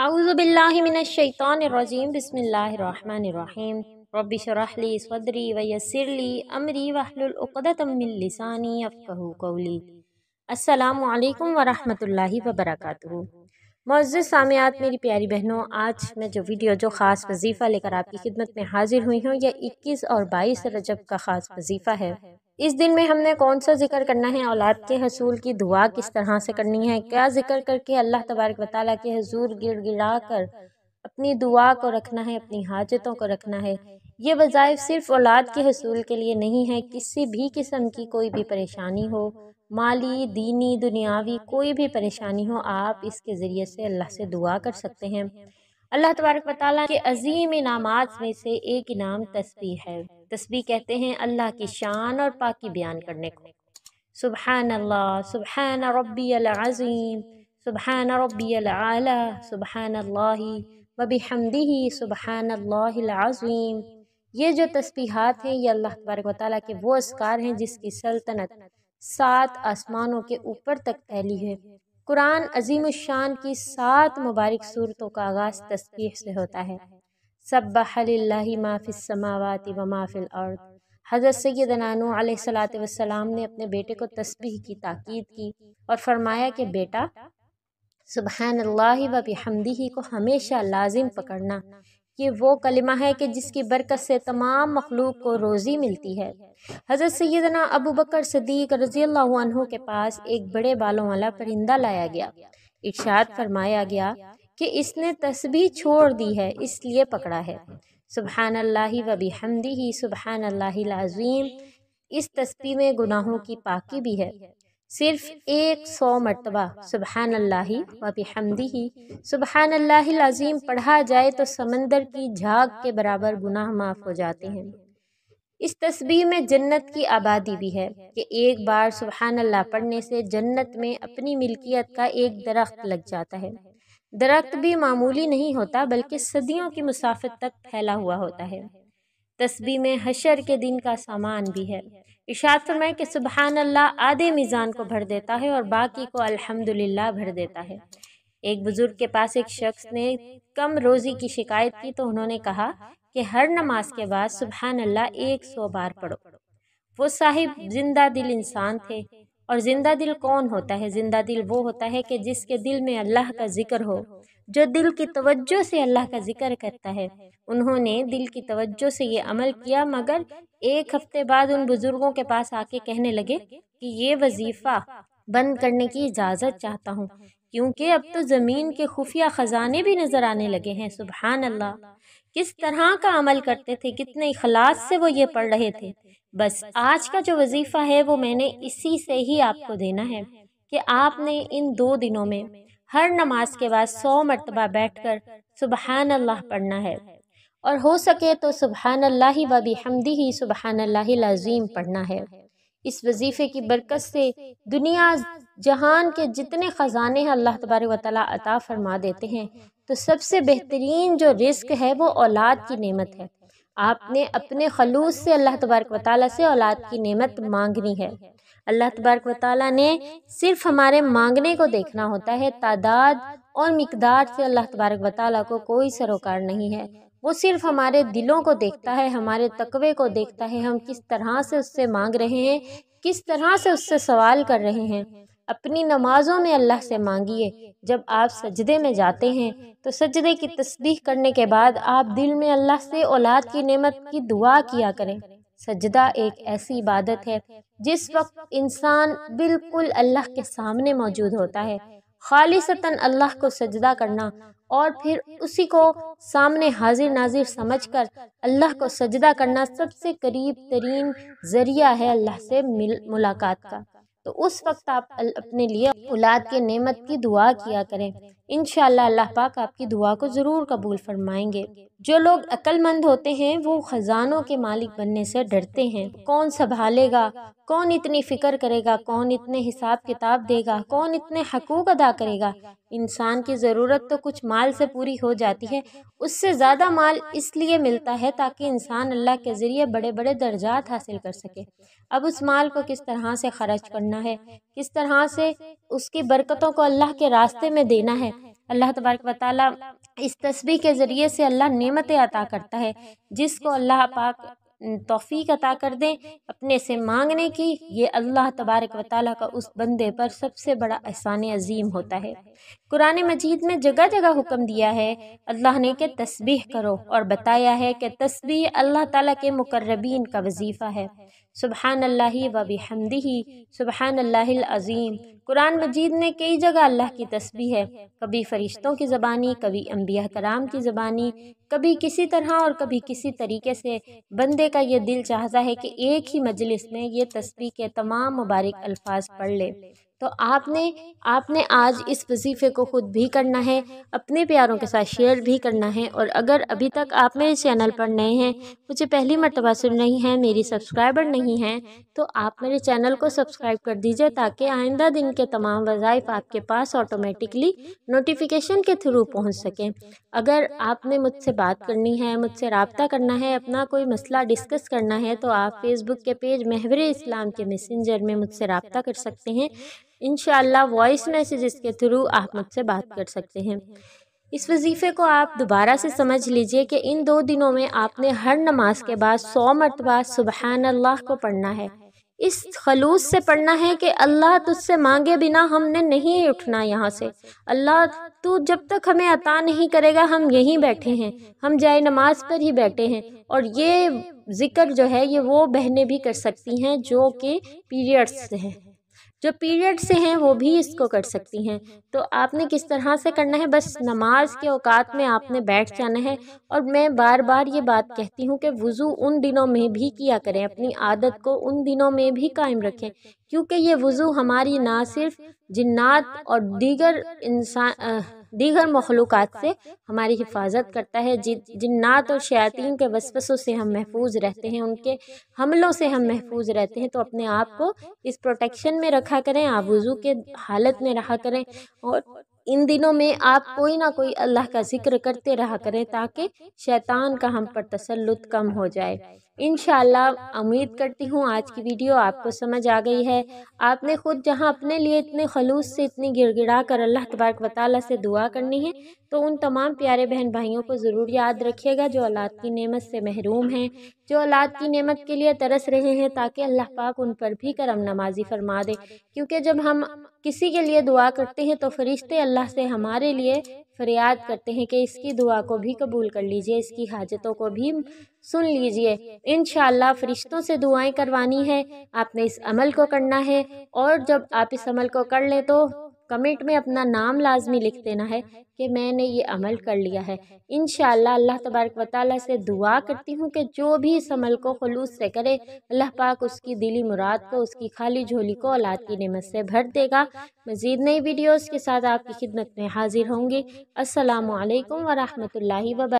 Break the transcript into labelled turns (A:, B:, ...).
A: आउज़बिल्लिमिनशैतरजीम बसमीम रबिशरहली सदरी वयसरली अमरी वहलुलतमिलसानी अफ़ू कौली असलकम वरहमल वबरक मज़ सामियात मेरी प्यारी बहनों आज मैं जो वीडियो जो ख़ास वजीफ़ा लेकर आपकी खिदमत में हाज़िर हुई हूँ यह इक्कीस और बाईस रजब का ख़ास वजीफ़ा है इस दिन में हमने कौन सा जिक्र करना है औलाद के हसूल की दुआ किस तरह से करनी है क्या जिक्र करके अल्लाह तबारक वाली के हजूर गिड़ गिड़ा कर अपनी दुआ को रखना है अपनी हाजतों को रखना है ये वज़ाइफ सिर्फ औलाद के हसूल के लिए नहीं है किसी भी किस्म की कोई भी परेशानी हो माली दीनी दुनियावी कोई भी परेशानी हो आप इसके ज़रिए से अल्लाह से दुआ कर सकते हैं अल्लाह तबारक वाली के अजीम इनामात में से एक इनाम तस्वीर है तस्बी कहते हैं अल्लाह की शान और पाकि बयान करने को सुबह अल्लाह सुबह रबी सुबह सुबहान सुबह अला बबी अल्लाह हमदी सुबहान ये जो तस्बीहात हैं ये अल्लाह तबारक वाली के वो असकार हैं जिसकी सल्तनत सात आसमानों के ऊपर तक फैली है कुरान अजीम शान की सात मुबारक सूरतों का आगाज़ तस्बीह से होता है सब बहल व माफ़िल और हज़रत आलात वसलाम ने अपने बेटे को तस्बीह की ताक़ीद की और फरमाया कि बेटा सुबहान अल्लाह व हमदी को हमेशा लाजिम पकड़ना कि वो कलिमा है कि जिसकी बरकत से तमाम मखलूक को रोज़ी मिलती है हज़रत सैदना अबू बकर सदीक रज़ी अल्लाह के पास एक बड़े बालों वाला परिंदा लाया गया इर्शाद फरमाया गया कि इसने तस्बी छोड़ दी है इसलिए पकड़ा है सुबहान अल्लाह वबी हमदी ही सुबहान अल्लाज़ीम इस तस्बी में गुनाहों की पाकी भी है सिर्फ एक सौ मरतबा सुबहान अल्लाह वबी हमदी ही सुबहान अल्लाज़ीम पढ़ा जाए तो समंदर की झाग के बराबर गुनाह माफ़ हो जाते हैं इस तस्बी में जन्नत की आबादी भी है कि एक बार सुबहान अल्लाह पढ़ने से जन्नत में अपनी मिल्कियत का एक दरख्त लग जाता है दरख्त भी मामूली नहीं होता बल्कि सदियों की मुसाफत तक फैला हुआ होता है तस्बी में हशर के दिन का सामान भी है इशात में कि सुबहान अल्लाह आधे मीज़ान को भर देता है और बाकी को अल्हम्दुलिल्लाह भर देता है एक बुज़ुर्ग के पास एक शख्स ने कम रोज़ी की शिकायत की तो उन्होंने कहा कि हर नमाज के बाद सुबहान अल्लाह एक सौ बार पढ़ो वो साहिब जिंदा दिल इंसान थे और ज़िंदा दिल कौन होता है ज़िंदा दिल वो होता है कि जिसके दिल में अल्लाह का ज़िक्र हो जो दिल की तवज्जो से अल्लाह का ज़िक्र करता है उन्होंने दिल की तवज्जो से ये अमल किया मगर एक हफ्ते बाद उन बुज़ुर्गों के पास आके कहने लगे कि ये वजीफ़ा बंद करने की इजाज़त चाहता हूँ क्योंकि अब तो ज़मीन के खुफिया ख़जाने भी नज़र आने लगे हैं सुबहान अल्लाह किस तरह का अमल करते थे कितने अखलास से वो ये पढ़ रहे थे बस आज का जो वजीफ़ा है वो मैंने इसी से ही आपको देना है कि आपने इन दो दिनों में हर नमाज के बाद सौ मरतबा बैठ कर सुबहान अल्लाह पढ़ना है और हो सके तो सुबहान अल्लाह व हमदी ही सुबहान अल्लाह लाजीम पढ़ना है इस वजीफ़े की बरकत से दुनिया जहान के जितने ख़जाने अल्लाह तबार वाली अता फरमा देते हैं तो सबसे बेहतरीन जो रिस्क है वो औलाद की नेमत है आपने अपने खलूस से अल्लाह तबारक वाली से औलाद की नेमत मांगनी है अल्लाह तबारक वाली ने सिर्फ हमारे मांगने को देखना होता है तादाद और मकदार से अल्लाह तबारक वाली को कोई सरोकार नहीं है वो सिर्फ हमारे दिलों को देखता है हमारे तकवे को देखता है हम किस तरह से उससे मांग रहे हैं किस तरह से उससे सवाल कर रहे हैं अपनी नमाज़ों में अल्लाह से मांगिए जब आप सजदे में जाते हैं तो सजदे की तस्बीह करने के बाद आप दिल में अल्लाह से औलाद की नेमत की दुआ किया करें सजदा एक ऐसी इबादत है जिस वक्त इंसान बिल्कुल अल्लाह के सामने मौजूद होता है खालिसता अल्लाह को सजदा करना और फिर उसी को सामने हाजिर नाजिर समझकर अल्लाह को सजदा करना सबसे करीब तरीन ज़रिया है अल्लाह से मुलाकात का तो उस वक्त आप अपने लिए औलाद के नेमत की दुआ किया करें इन अल्लाह पाक आपकी दुआ को ज़रूर कबूल फरमाएंगे जो लोग अक्लमंद होते हैं वो ख़जानों के मालिक बनने से डरते हैं कौन संभालेगा कौन इतनी फ़िक्र करेगा कौन इतने हिसाब किताब देगा कौन इतने हकूक अदा करेगा इंसान की ज़रूरत तो कुछ माल से पूरी हो जाती है उससे ज़्यादा माल इसलिए मिलता है ताकि इंसान अल्लाह के ज़रिए बड़े बड़े दर्जात हासिल कर सके अब उस माल को किस तरह से खर्च करना है किस तरह से उसकी बरकतों को अल्लाह के रास्ते में देना है अल्लाह तबारक वाली इस तस्वीर के ज़रिए से अल्लाह नेमतें अता करता है जिसको अल्लाह पाक तोफ़ी अता कर दें अपने से मांगने की ये अल्लाह तबारक व ताली का उस बंदे पर सबसे बड़ा एहसान अजीम होता है कुरान मजीद में जगह जगह हुक्म दिया है अल्लाह ने कि तस्बी करो और बताया है कि तस्बी अल्लाह ताली के मुकर्रबीन का वजीफ़ा है सुबहान अल्लाह वबी हमदी सुबहान अल्लाज़ीम कुरान मजीद में कई जगह अल्लाह की तस्वीर है कभी फ़रिश्तों की ज़बानी कभी अम्बिया कराम की ज़बानी कभी किसी तरह और कभी किसी तरीके से बंदे का यह दिल चाहता है कि एक ही मजलिस में ये तस्वीर के तमाम मुबारक अल्फाज पढ़ ले तो आपने आपने आज इस वजीफ़े को ख़ुद भी करना है अपने प्यारों के साथ शेयर भी करना है और अगर अभी तक आप मेरे चैनल पर नए हैं मुझे पहली मरतबा सुन रही हैं मेरी सब्सक्राइबर नहीं हैं तो आप मेरे चैनल को सब्सक्राइब कर दीजिए ताकि आइंदा दिन के तमाम वज़ाइफ आपके पास ऑटोमेटिकली नोटिफिकेशन के थ्रू पहुँच सकें अगर आपने मुझसे बात करनी है मुझसे रबता करना है अपना कोई मसला डिस्कस करना है तो आप फेसबुक के पेज महवर इस्लाम के मैसेंजर में मुझसे रबता कर सकते हैं इन वॉइस मैसेजेस के थ्रू आप मुझसे बात कर सकते हैं इस वजीफ़े को आप दोबारा से समझ लीजिए कि इन दो दिनों में आपने हर नमाज के बाद सौ मरतबा सुबहान अल्लाह को पढ़ना है इस खलूस से पढ़ना है कि अल्लाह तुझसे मांगे बिना हमने नहीं उठना यहाँ से अल्लाह तू जब तक हमें अता नहीं करेगा हम यहीं बैठे हैं हम जाए नमाज पर ही बैठे हैं और ये ज़िक्र जो है ये वो बहनें भी कर सकती हैं जो कि पीरियड्स हैं जो पीरियड से हैं वो भी इसको कर सकती हैं तो आपने किस तरह से करना है बस नमाज के औकात में आपने बैठ जाना है और मैं बार बार ये बात कहती हूँ कि वज़ू उन दिनों में भी किया करें अपनी आदत को उन दिनों में भी कायम रखें क्योंकि ये वज़ू हमारी ना सिर्फ जिन्नात और दीगर इंसान दीगर मखलूक़ से हमारी हिफाजत करता है जिन्नात और शयातीन के वसवसों से हम महफूज रहते हैं उनके हमलों से हम महफूज रहते हैं तो अपने आप को इस प्रोटेक्शन में रखा करें आप वज़ू के हालत में रहा करें और इन दिनों में आप कोई ना कोई अल्लाह का जिक्र करते रहा करें ताकि शैतान का हम पर तसलुत कम हो जाए इन उम्मीद करती हूँ आज की वीडियो आपको समझ आ गई है आपने ख़ुद जहाँ अपने लिए इतने खलूस से इतनी गिड़गिड़ा कर अल्लाह तबारक वाली से दुआ करनी है तो उन तमाम प्यारे बहन भाइयों को ज़रूर याद रखिएगा जो औलाद की नेमत से महरूम हैं जो औलाद की नेमत के लिए तरस रहे हैं ताकि अल्लाह पाक उन पर भी करम नमाजी फरमा दे क्योंकि जब हम किसी के लिए दुआ करते हैं तो फरिश्ते अल्लाह से हमारे लिए फरियाद करते हैं कि इसकी दुआ को भी कबूल कर लीजिए इसकी हाजतों को भी सुन लीजिए इन फरिश्तों से दुआएं करवानी है आपने इस अमल को करना है और जब आप इस अमल को कर लें तो कमेंट में अपना नाम लाजमी लिख देना है कि मैंने ये अमल कर लिया है इन अल्लाह तबारक वाली से दुआ करती हूँ कि जो भी इस अमल को खलूस से करे अल्लाह पाक उसकी दिली मुराद को उसकी खाली झोली को औलाद की नमत से भर देगा मज़ीद नई वीडियोज़ के साथ आपकी खिदमत में हाजिर होंगी असलकम वरहमल वर्क